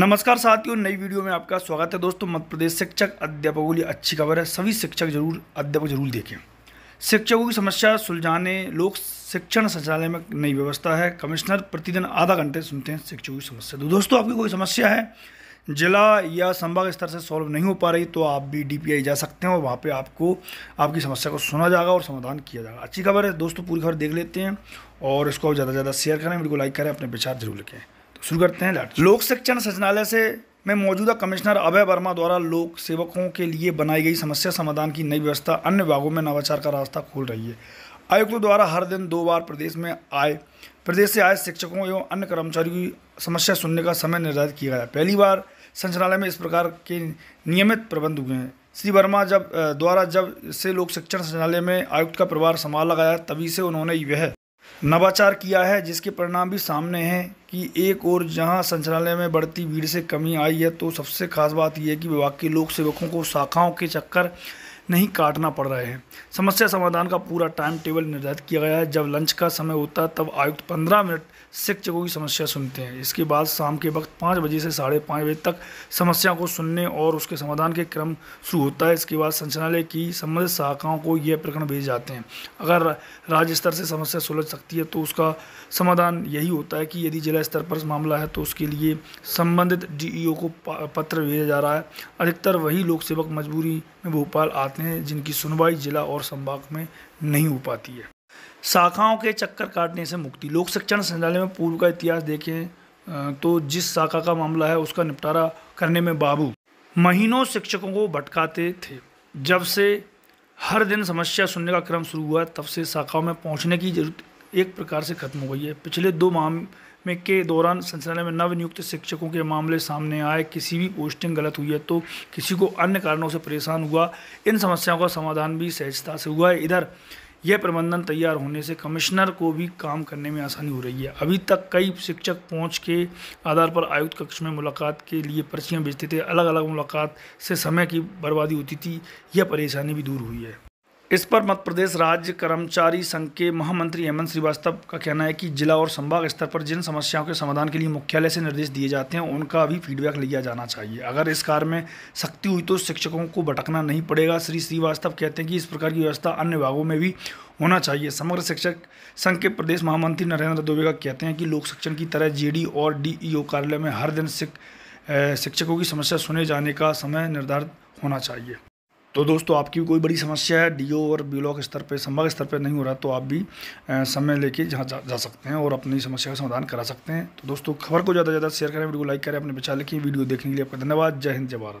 नमस्कार साथियों नई वीडियो में आपका स्वागत है दोस्तों मध्य प्रदेश शिक्षक अध्यापकों के लिए अच्छी खबर है सभी शिक्षक जरूर अध्यापक जरूर देखें शिक्षकों की समस्या सुलझाने लोक शिक्षण संचालय में नई व्यवस्था है कमिश्नर प्रतिदिन आधा घंटे सुनते हैं शिक्षकों की समस्या तो दोस्तों आपकी कोई समस्या है जिला या संभाग स्तर से सॉल्व नहीं हो पा रही तो आप भी डी जा सकते हैं और वहाँ पर आपको आपकी समस्या को सुना जाएगा और समाधान किया जाएगा अच्छी खबर है दोस्तों पूरी खबर देख लेते हैं और इसको ज़्यादा से ज़्यादा शेयर करें वीडियो को लाइक करें अपने विचार जरूर लिखें शुरू करते हैं लोक शिक्षण सचिवालय से में मौजूदा कमिश्नर अभय वर्मा द्वारा लोक सेवकों के लिए बनाई गई समस्या समाधान की नई व्यवस्था अन्य विभागों में नवाचार का रास्ता खोल रही है आयुक्तों द्वारा हर दिन दो बार प्रदेश में आए प्रदेश से आए शिक्षकों एवं अन्य कर्मचारियों की समस्या सुनने का समय निर्धारित किया गया पहली बार संचालय में इस प्रकार के नियमित प्रबंध हुए हैं श्री वर्मा जब द्वारा जब से लोक शिक्षण संचालय में आयुक्त का प्रभार संभाल लगाया तभी से उन्होंने यह नवाचार किया है जिसके परिणाम भी सामने हैं कि एक और जहां संचालय में बढ़ती भीड़ से कमी आई है तो सबसे खास बात यह है कि विभाग के लोक सेवकों को शाखाओं के चक्कर नहीं काटना पड़ रहे हैं समस्या समाधान का पूरा टाइम टेबल निर्धारित किया गया है जब लंच का समय होता है तब आयुक्त पंद्रह मिनट शिक्षकों की समस्या सुनते हैं इसके बाद शाम के वक्त पाँच बजे से साढ़े पाँच बजे तक समस्या को सुनने और उसके समाधान के क्रम शुरू होता है इसके बाद संचालय की संबंधित शाखाओं को यह प्रकरण भेजे जाते हैं अगर राज्य स्तर से समस्या सुलझ सकती है तो उसका समाधान यही होता है कि यदि जिला स्तर पर मामला है तो उसके लिए संबंधित डी e को पत्र भेजा जा रहा है अधिकतर वही लोक सेवक मजबूरी में भोपाल आते जाते हैं जिनकी सुनवाई जिला और संभाग में नहीं हो पाती है शाखाओं के चक्कर काटने से मुक्ति लोक शिक्षण संचालय में पूर्व का इतिहास देखें तो जिस शाखा का मामला है उसका निपटारा करने में बाबू महीनों शिक्षकों को भटकाते थे जब से हर दिन समस्या सुनने का क्रम शुरू हुआ तब से शाखाओं में पहुंचने की जरूरत एक प्रकार से खत्म हो गई है पिछले दो माह में के दौरान संचालय में नवनियुक्त शिक्षकों के मामले सामने आए किसी भी पोस्टिंग गलत हुई है तो किसी को अन्य कारणों से परेशान हुआ इन समस्याओं का समाधान भी सहजता से हुआ है इधर यह प्रबंधन तैयार होने से कमिश्नर को भी काम करने में आसानी हो रही है अभी तक कई शिक्षक पहुंच के आधार पर आयुक्त कक्ष में मुलाकात के लिए पर्चियां भेजते थे अलग अलग मुलाकात से समय की बर्बादी होती थी यह परेशानी भी दूर हुई है इस पर मध्य प्रदेश राज्य कर्मचारी संघ के महामंत्री हेमंत श्रीवास्तव का कहना है कि जिला और संभाग स्तर पर जिन समस्याओं के समाधान के लिए मुख्यालय से निर्देश दिए जाते हैं उनका भी फीडबैक लिया जाना चाहिए अगर इस कार्य में सख्ती हुई तो शिक्षकों को भटकना नहीं पड़ेगा श्री श्रीवास्तव कहते हैं कि इस प्रकार की व्यवस्था अन्य भागों में भी होना चाहिए समग्र शिक्षक संघ के प्रदेश महामंत्री नरेंद्र दुबे का कहते हैं कि लोक शिक्षण की तरह जे और डी कार्यालय में हर दिन शिक्षकों की समस्या सुने जाने का समय निर्धारित होना चाहिए तो दोस्तों आपकी भी कोई बड़ी समस्या है डीओ और ब्लॉक स्तर पर संभाग स्तर पर नहीं हो रहा तो आप भी समय लेके जहाँ जा, जा सकते हैं और अपनी समस्या का समाधान करा सकते हैं तो दोस्तों खबर को ज़्यादा से ज़्यादा शेयर करें वीडियो को लाइक करें अपने बचा लिखिए वीडियो देखने के लिए आपका धन्यवाद जय हिंद जय भारत